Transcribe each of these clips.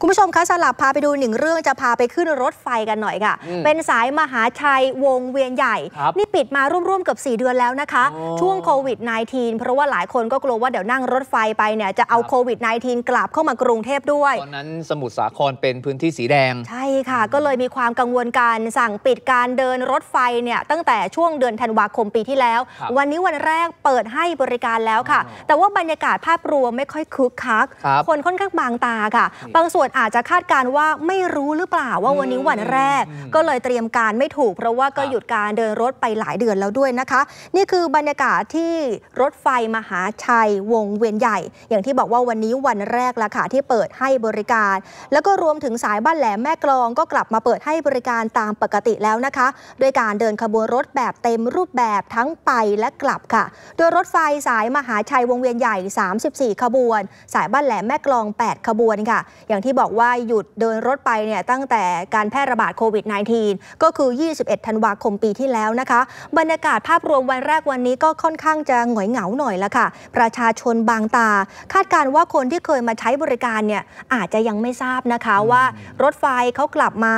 คุณผู้ชมคะสลับพาไปดูหนึ่งเรื่องจะพาไปขึ้นรถไฟกันหน่อยค่ะ เป็นสายมหาชัยวงเวียนใหญ่ นี่ปิดมาร่วมๆเกือบ4 เดือนแล้วนะคะ ช่วงโควิด -19 เพราะว่าหลายคนก็กลัวว่าเดี๋ยวนั่งรถไฟไปเนี่ยจะเอาโควิด -19 กลับเข้ามากรุงเทพด้วยตอนนั้นสมุทรสาครเป็นพื้นที่สีแดง ใช่ค่ะ ก็เลยมีความกังวลการสั่งปิดการเดินรถไฟเนี่ยตั้งแต่ช่วงเดือนธันวาคมปีที่แล้ว วันนี้วันแรกเปิดให้บริการแล้วค่ะ แต่ว่าบรรยากาศภาพรวมไม่ค่อยคึกคักคนค่อนข้างบางตาค่ะบางส่วนจอาจจะคาดการว่าไม่รู้หรือเปล่าว่าวันนี้วันแรก ก็เลยเตรียมการไม่ถูกเพราะว่าก็หยุดการเดินรถไปหลายเดือนแล้วด้วยนะคะ นี่คือบรรยากาศที่รถไฟมหาชัยวงเวียนใหญ่ อย่างที่บอกว่าวันนี้วันแรกละค่ะที่เปิดให้บริการ แล้วก็รวมถึงสายบ้านแหลมแม่กลองก็กลับมาเปิดให้บริการตามปกติแล้วนะคะด้วยการเดินขบวนรถแบบเต็มรูปแบบทั้งไปและกลับค่ะ โดยรถไฟสายมหาชัยวงเวียนใหญ่ 34 ขบวน สายบ้านแหลมแม่กลอง 8 ขบวนค่ะ อย่างที่บอกว่าหยุดเดินรถไปเนี่ยตั้งแต่การแพร่ระบาดโควิด -19 ก็คือ 21 ธันวาคมปีที่แล้วนะคะบรรยากาศภาพรวมวันแรกวันนี้ก็ค่อนข้างจะหงอยเหงาหน่อยละค่ะ ประชาชนบางตา คาดการว่าคนที่เคยมาใช้บริการเนี่ยอาจจะยังไม่ทราบนะคะว่ารถไฟเขากลับมา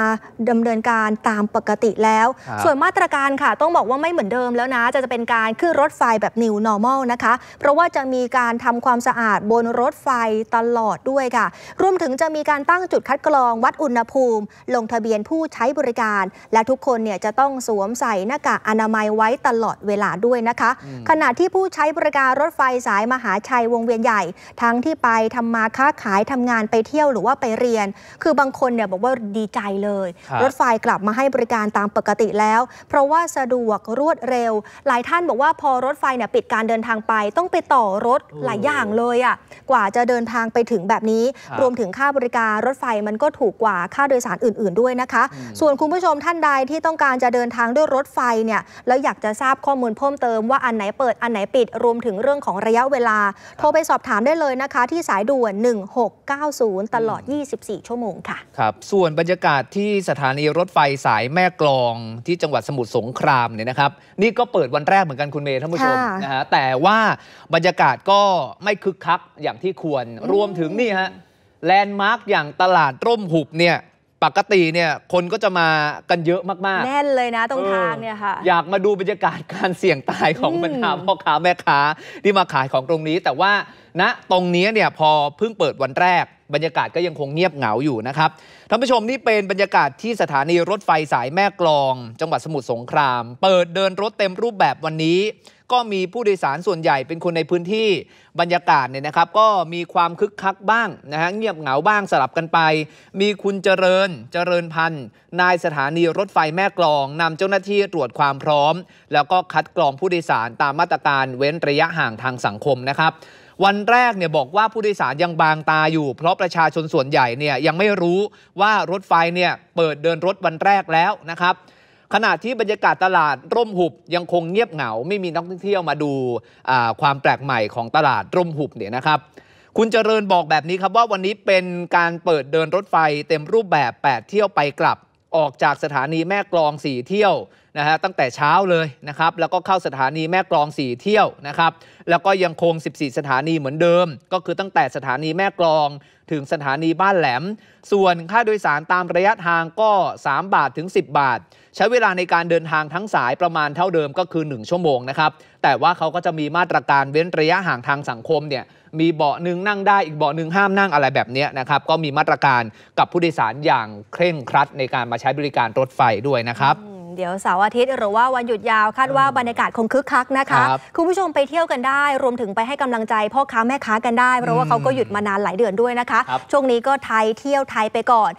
ดำเนินการตามปกติแล้ว ส่วนมาตรการค่ะต้องบอกว่าไม่เหมือนเดิมแล้วนะจะจะเป็นการขึ้นรถไฟแบบ new normal นะคะ เพราะว่าจะมีการทำความสะอาดบนรถไฟตลอดด้วยค่ะรวมถึงจะมีการตั้งจุดคัดกรองวัดอุณหภูมิ ลงทะเบียนผู้ใช้บริการ และทุกคนเนี่ยจะต้องสวมใส่หน้ากากอนามัยไว้ตลอดเวลาด้วยนะคะ ขณะที่ผู้ใช้บริการรถไฟสายมหาชัยวงเวียนใหญ่ ทั้งที่ไปทำมาค้าขายทำงานไปเที่ยวหรือว่าไปเรียน คือบางคนเนี่ยบอกว่าดีใจเลย รถไฟกลับมาให้บริการตามปกติแล้วเพราะว่าสะดวกรวดเร็ว หลายท่านบอกว่าพอรถไฟเนี่ยปิดการเดินทางไป ต้องไปต่อรถหลายอย่างเลยอะ่ะกว่าจะเดินทางไปถึงแบบนี้รวมถึงค่าบริการการถไฟมันก็ถูกกว่าค่าโดยสารอื่น ๆด้วยนะคะ ส่วนคุณผู้ชมท่านใดที่ต้องการจะเดินทางด้วยรถไฟเนี่ยแล้วอยากจะทราบข้อมูลเพิ่มเติมว่าอันไหนเปิดอันไหนปิดรวมถึงเรื่องของระยะเวลา โทรไปสอบถามได้เลยนะคะ ที่สายด่วน 1690 ตลอด 24 ชั่วโมงค่ะ ครับ ส่วนบรรยากาศที่สถานีรถไฟสายแม่กลองที่จังหวัดสมุทรสงครามเนี่ยนะครับ นี่ก็เปิดวันแรกเหมือนกันคุณเมย์ท่านผู้ชมนะฮะแต่ว่าบรรยากาศก็ไม่คึกคักอย่างที่ควรรวมถึงนี่ฮะแลนด์มาร์กอย่างตลาดร่มหุบเนี่ยปกติเนี่ยคนก็จะมากันเยอะมาก ๆ แน่นเลยนะตรงทางเนี่ยค่ะอยากมาดูบรรยากาศการเสี่ยงตายของบรรดาพ่อค้าแม่ค้า ที่มาขายของตรงนี้ แต่ว่าณนะตรงนี้เนี่ยพอเพิ่งเปิดวันแรก บรรยากาศก็ยังคงเงียบเหงาอยู่นะครับท่านผู้ชมนี่เป็นบรรยากาศที่สถานีรถไฟสายแม่กลอง จังหวัดสมุทรสงคราม เปิดเดินรถเต็มรูปแบบวันนี้ก็มีผู้โดยสารส่วนใหญ่เป็นคนในพื้นที่บรรยากาศเนี่ยนะครับ ก็มีความคึกคักบ้างนะฮะเงียบเหงาบ้างสลับกันไป มีคุณเจริญเจริญพันธ์นายสถานีรถไฟแม่กลอง นำเจ้าหน้าที่ตรวจความพร้อม แล้วก็คัดกรองผู้โดยสารตามมาตรการเว้นระยะห่างทางสังคมนะครับวันแรกเนี่ยบอกว่าผู้โดยสารยังบางตาอยู่ เพราะประชาชนส่วนใหญ่เนี่ยยังไม่รู้ว่ารถไฟเนี่ยเปิดเดินรถวันแรกแล้วนะครับขณะที่บรรยากาศตลาดร่มหุบ ยังคงเงียบเหงาไม่มีนักท่องเที่ยวมาดูความแปลกใหม่ของตลาดร่มหุบเนี่ยนะครับ คุณเจริญบอกแบบนี้ครับว่าวันนี้เป็นการเปิดเดินรถไฟเต็มรูปแบบ 8 เที่ยวไปกลับออกจากสถานีแม่กลอง 4 เที่ยวนะฮะตั้งแต่เช้าเลยนะครับ แล้วก็เข้าสถานีแม่กลอง 4 เที่ยวนะครับ แล้วก็ยังคง 14 สถานีเหมือนเดิม ก็คือตั้งแต่สถานีแม่กลองถึงสถานีบ้านแหลม ส่วนค่าโดยสารตามระยะทางก็ 3 บาทถึง 10 บาท ใช้เวลาในการเดินทางทั้งสายประมาณเท่าเดิมก็คือ 1 ชั่วโมงนะครับแต่ว่าเขาก็จะมีมาตรการเว้นระยะห่างทางสังคมเนี่ย มีเบาะหนึ่งนั่งได้ อีกเบาะหนึ่งห้ามนั่งอะไรแบบนี้นะครับ ก็มีมาตรการกับผู้โดยสารอย่างเคร่งครัดในการมาใช้บริการรถไฟด้วยนะครับเดี๋ยวเสาร์อาทิตย์หรือว่าวันหยุดยาวคาดว่าบรรยากาศคงคึกคักนะคะ คุณผู้ชมไปเที่ยวกันได้ รวมถึงไปให้กำลังใจ พ่อค้าแม่ค้ากันได้ เพราะว่าเขาก็หยุดมานานหลายเดือนด้วยนะคะ ช่วงนี้ก็ไทยเที่ยวไทยไปก่อน